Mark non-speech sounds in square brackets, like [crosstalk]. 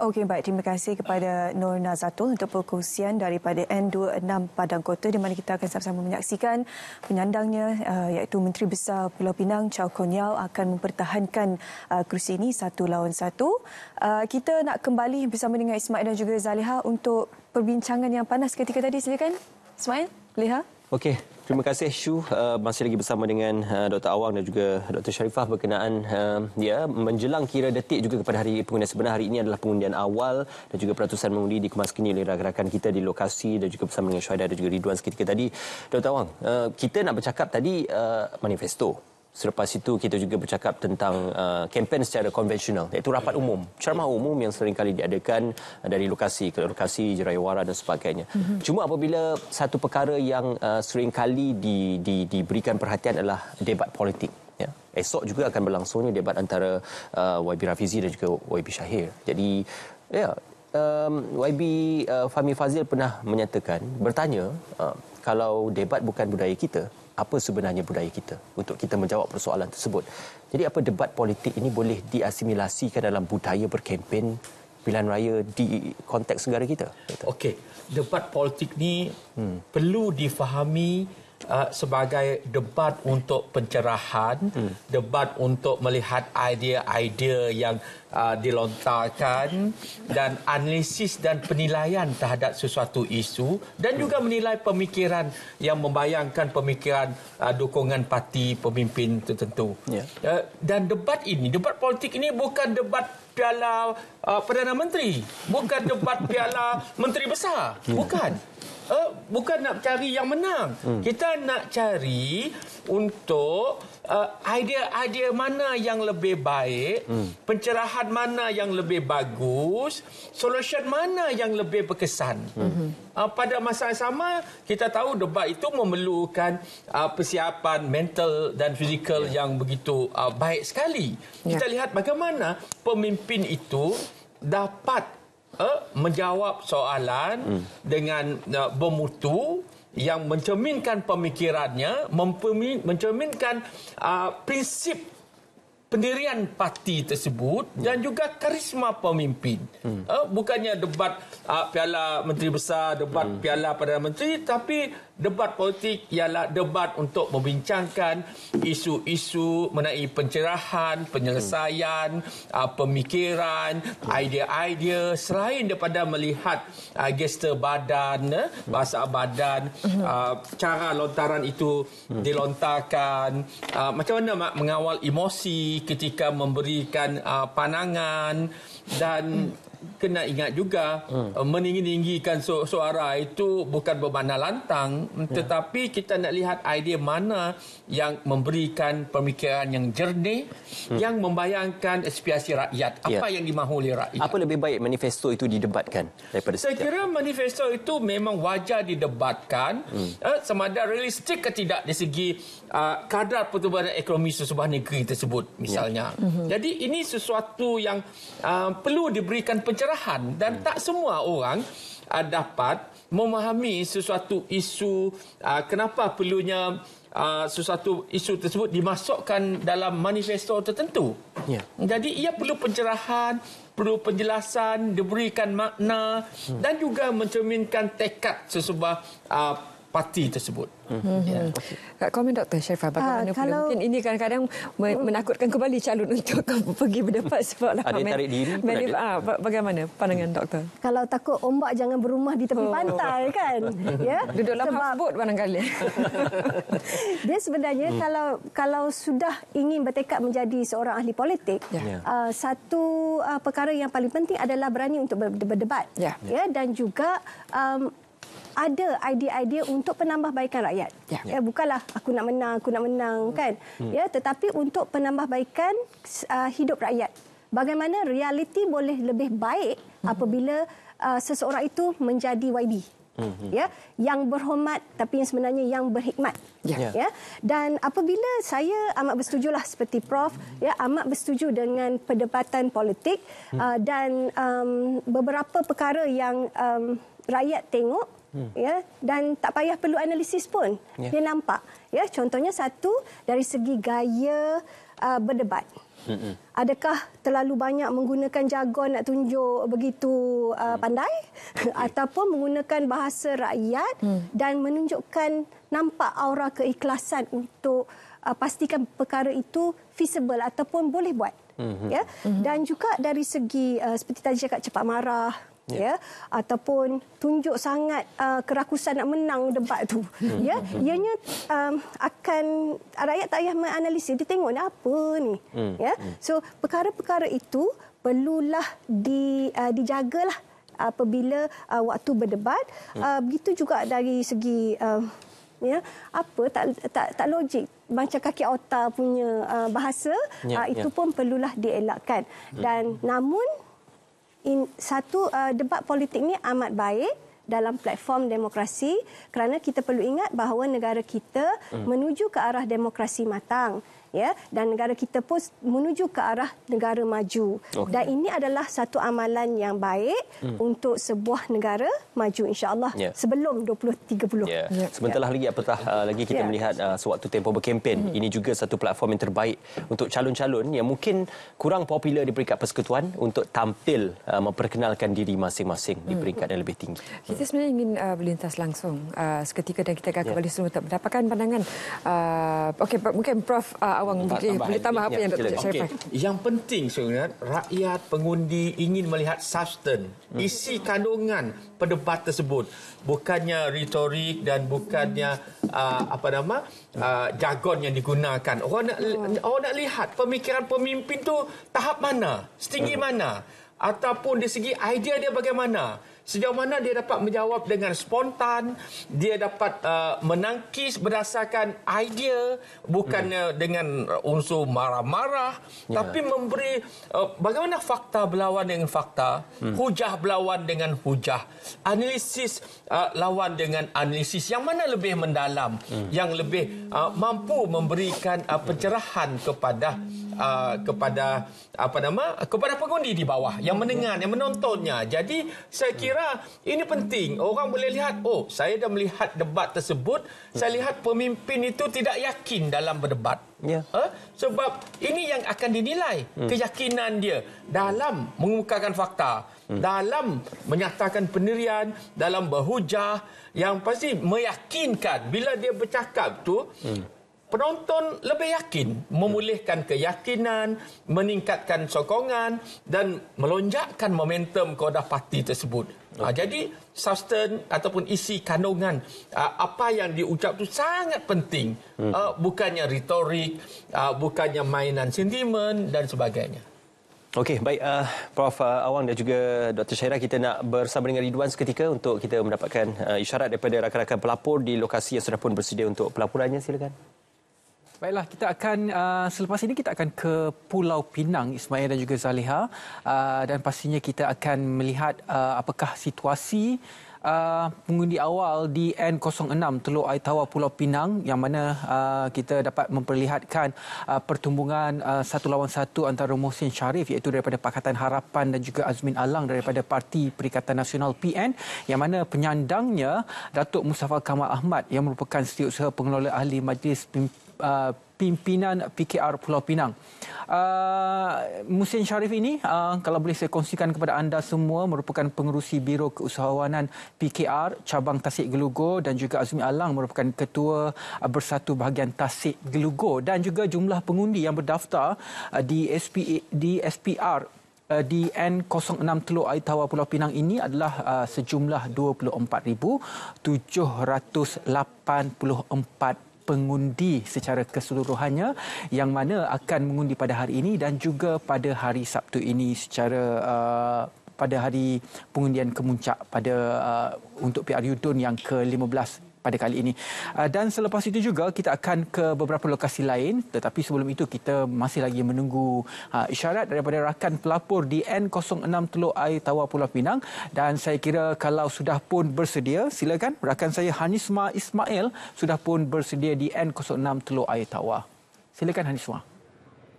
Okey baik terima kasih kepada Nur Nazatul untuk perkongsian daripada N26 Padang Kota di mana kita akan sama-sama menyaksikan penyandangnya uh, iaitu Menteri Besar Pulau Pinang Chow Kon Yao akan mempertahankan uh, kerusi ini satu lawan satu. Uh, kita nak kembali bersama dengan Ismail dan juga Zaliha untuk perbincangan yang panas ketika tadi silakan. Ismail, Zaliha. Okey, terima kasih Shu uh, masih lagi bersama dengan uh, Dr. Awang dan juga Dr. Sharifah berkenaan uh, ya menjelang kira detik juga kepada hari pengundian sebenar hari ini adalah pengundian awal dan juga peratusan mengundi dikemaskini oleh rakan-rakan kita di lokasi dan juga bersama dengan Syuhada dan juga Ridwan seketika tadi. Dr. Awang, uh, kita nak bercakap tadi uh, manifesto. Selepas itu kita juga bercakap tentang uh, kempen secara konvensional iaitu rapat umum, ceramah umum yang sering kali diadakan uh, dari lokasi ke lokasi, wara dan sebagainya. Mm-hmm. Cuma apabila satu perkara yang uh, sering kali di, di, diberikan perhatian adalah debat politik. Ya. Esok juga akan berlangsungnya debat antara uh, YB Rafizi dan juga YB Syahir. Jadi ya, um, YB uh, Fahmi Fazil pernah menyatakan bertanya uh, kalau debat bukan budaya kita, apa sebenarnya budaya kita untuk kita menjawab persoalan tersebut. Jadi apa debat politik ini boleh diasimilasikan dalam budaya berkempen pilihan raya di konteks negara kita? Okey, debat politik ni hmm. perlu difahami uh, sebagai debat untuk pencerahan, hmm. debat untuk melihat idea-idea yang uh, dilontarkan dan analisis dan penilaian terhadap sesuatu isu dan juga hmm. menilai pemikiran yang membayangkan pemikiran uh, dukungan parti pemimpin tertentu. Yeah. Uh, dan debat ini, debat politik ini bukan debat piala uh, Perdana Menteri, bukan debat piala [laughs] Menteri Besar, ya. bukan uh, bukan nak cari yang menang. Hmm. Kita nak cari untuk uh, idea-idea mana yang lebih baik, hmm. pencerahan mana yang lebih bagus, solution mana yang lebih berkesan. Hmm. Uh, pada masa yang sama, kita tahu debat itu memerlukan uh, persiapan mental dan fizikal yeah. yang begitu uh, baik sekali. Yeah. Kita ya. lihat bagaimana pemimpin itu dapat uh, menjawab soalan hmm. dengan uh, bermutu yang mencerminkan pemikirannya mencerminkan uh, prinsip pendirian parti tersebut hmm. dan juga karisma pemimpin. Hmm. Uh, bukannya debat uh, piala menteri besar, debat hmm. piala perdana menteri tapi debat politik ialah debat untuk membincangkan isu-isu mengenai pencerahan, penyelesaian, hmm. uh, pemikiran, hmm. idea-idea selain daripada melihat uh, ah, gestur badan, uh, bahasa badan, uh, cara lontaran itu hmm. dilontarkan, uh, macam mana mengawal emosi ketika memberikan uh, pandangan dan kena ingat juga hmm. Uh, meninggikan su- suara itu bukan bermakna lantang hmm. tetapi kita nak lihat idea mana yang memberikan pemikiran yang jernih hmm. yang membayangkan aspirasi rakyat yeah. apa ya. yang dimahu oleh rakyat apa lebih baik manifesto itu didebatkan daripada saya setiap. kira manifesto itu memang wajar didebatkan hmm. eh, sama ada realistik ke tidak dari segi uh, kadar pertumbuhan ekonomi sebuah negeri tersebut misalnya yeah. mm-hmm. jadi ini sesuatu yang uh, perlu diberikan pencerahan dan hmm. tak semua orang uh, dapat memahami sesuatu isu uh, kenapa perlunya Uh, sesuatu isu tersebut dimasukkan dalam manifesto tertentu. Yeah. Jadi ia perlu pencerahan, perlu penjelasan, diberikan makna hmm. dan juga mencerminkan tekad sesebuah uh, parti tersebut. Hmm. Ya. Okay. Komen Dr. Syarifah, bagaimana ha, kalau... Mungkin ini kadang-kadang hmm. menakutkan kembali calon [laughs] untuk pergi berdebat sebab lah. Adik tarik diri. Medi- ha, ah, bagaimana pandangan doktor? Kalau takut ombak jangan berumah di tepi oh. pantai kan? ya? [laughs] Duduk dalam sebab... houseboat barangkali. [laughs] Dia sebenarnya hmm. kalau kalau sudah ingin bertekad menjadi seorang ahli politik, ya. Ya. Uh, satu uh, perkara yang paling penting adalah berani untuk berdebat. Ya. ya. ya? Dan juga um, ada idea-idea untuk penambahbaikan rakyat. Ya. ya, bukanlah aku nak menang, aku nak menang hmm. kan. Hmm. Ya, tetapi untuk penambahbaikan uh, hidup rakyat. Bagaimana realiti boleh lebih baik hmm. apabila uh, seseorang itu menjadi YB. Hmm. Ya, yang berhormat tapi yang sebenarnya yang berhikmat. Ya. ya. ya. Dan apabila saya amat bersetujulah seperti prof, hmm. ya amat bersetuju dengan perdebatan politik hmm. uh, dan um, beberapa perkara yang um, rakyat tengok hmm. ya dan tak payah perlu analisis pun yeah. dia nampak ya contohnya satu dari segi gaya uh, berdebat Adakah terlalu banyak menggunakan jargon nak tunjuk begitu uh, hmm. pandai okay. [laughs] ataupun menggunakan bahasa rakyat hmm. dan menunjukkan nampak aura keikhlasan untuk uh, pastikan perkara itu feasible ataupun boleh buat. Ya. Dan juga dari segi uh, seperti tadi cakap cepat marah, Ya. ya ataupun tunjuk sangat uh, kerakusan nak menang debat tu hmm. ya yeah. ianya um, akan rakyat tak payah menganalisis dia tengok nak apa ni mm. ya yeah. Hmm. so perkara-perkara itu perlulah di uh, dijagalah apabila uh, waktu berdebat mm. uh, begitu juga dari segi uh, ya apa tak tak tak logik baca kaki otak punya uh, bahasa ya, uh, itu ya. pun perlulah dielakkan hmm. dan hmm. namun in, satu uh, debat politik ni amat baik dalam platform demokrasi kerana kita perlu ingat bahawa negara kita hmm. menuju ke arah demokrasi matang ya dan negara kita pun menuju ke arah negara maju okay. dan ini adalah satu amalan yang baik hmm. untuk sebuah negara maju insyaallah yeah. sebelum 2030. Yeah. Yeah. Sebentar yeah. lagi apatah ya, uh, lagi kita yeah. melihat uh, sewaktu tempoh berkempen hmm ini juga satu platform yang terbaik untuk calon-calon yang mungkin kurang popular di peringkat persekutuan untuk tampil uh, memperkenalkan diri masing-masing di hmm. peringkat yang lebih tinggi. Kita sebenarnya ingin uh, berlintas langsung uh, seketika dan kita akan yeah. kembali semula untuk mendapatkan pandangan uh, okey mungkin prof uh, awang tambah boleh, boleh tambah apa ya, yang Dr. Syarifah. Okay. Yang penting sebenarnya rakyat pengundi ingin melihat substance, hmm. isi kandungan perdebat tersebut. Bukannya retorik dan bukannya uh, apa nama uh, jargon yang digunakan. Orang nak, hmm. orang nak lihat pemikiran pemimpin tu tahap mana, setinggi hmm. mana ataupun di segi idea dia bagaimana sejauh mana dia dapat menjawab dengan spontan dia dapat uh, menangkis berdasarkan idea bukannya hmm. Uh, dengan unsur marah-marah yeah. tapi memberi uh, bagaimana fakta berlawan dengan fakta hmm. hujah berlawan dengan hujah analisis uh, lawan dengan analisis yang mana lebih mendalam hmm. yang lebih uh, mampu memberikan uh, pencerahan kepada uh, kepada apa nama kepada pengundi di bawah yang mendengar yang menontonnya jadi saya kira ini penting orang boleh lihat oh saya dah melihat debat tersebut saya lihat pemimpin itu tidak yakin dalam berdebat yeah. huh? Ha? sebab ini yang akan dinilai hmm. keyakinan dia dalam mengemukakan fakta hmm. dalam menyatakan pendirian dalam berhujah yang pasti meyakinkan bila dia bercakap tu hmm penonton lebih yakin memulihkan keyakinan meningkatkan sokongan dan melonjakkan momentum kepada parti tersebut ha, okay. jadi sustain ataupun isi kandungan ha, apa yang diucap itu sangat penting hmm. Ha, bukannya retorik bukannya mainan sentimen dan sebagainya Okey, baik uh, Prof uh, Awang dan juga Dr Syaira kita nak bersama dengan Ridwan seketika untuk kita mendapatkan uh, isyarat daripada rakan-rakan pelapor di lokasi yang sudah pun bersedia untuk pelaporannya silakan. Baiklah, kita akan uh, selepas ini kita akan ke Pulau Pinang, Ismail dan juga Zaliha. Uh, dan pastinya kita akan melihat uh, apakah situasi uh, pengundi awal di N06 Teluk Aitawa Pulau Pinang yang mana uh, kita dapat memperlihatkan uh, pertumbungan uh, satu lawan satu antara Mohsin Sharif iaitu daripada Pakatan Harapan dan juga Azmin Alang daripada Parti Perikatan Nasional PN yang mana penyandangnya Datuk Mustafa Kamal Ahmad yang merupakan setiausaha pengelola ahli majlis pimpinan uh, pimpinan PKR Pulau Pinang. Uh, Musin Sharif ini uh, kalau boleh saya kongsikan kepada anda semua merupakan pengerusi Biro Keusahawanan PKR Cabang Tasik Gelugor dan juga Azmi Alang merupakan ketua uh, Bersatu Bahagian Tasik Gelugor dan juga jumlah pengundi yang berdaftar uh, di SP di SPR uh, di N06 Teluk Air Tawar Pulau Pinang ini adalah uh, sejumlah 24,784 pengundi secara keseluruhannya yang mana akan mengundi pada hari ini dan juga pada hari Sabtu ini secara uh, pada hari pengundian kemuncak pada uh, untuk PRU DUN yang ke-15 pada kali ini. Ah, dan selepas itu juga kita akan ke beberapa lokasi lain tetapi sebelum itu kita masih lagi menunggu ah, isyarat daripada rakan pelapor di N06 Teluk Air Tawar Pulau Pinang dan saya kira kalau sudah pun bersedia silakan rakan saya Hanisma Ismail sudah pun bersedia di N06 Teluk Air Tawar. Silakan Hanisma.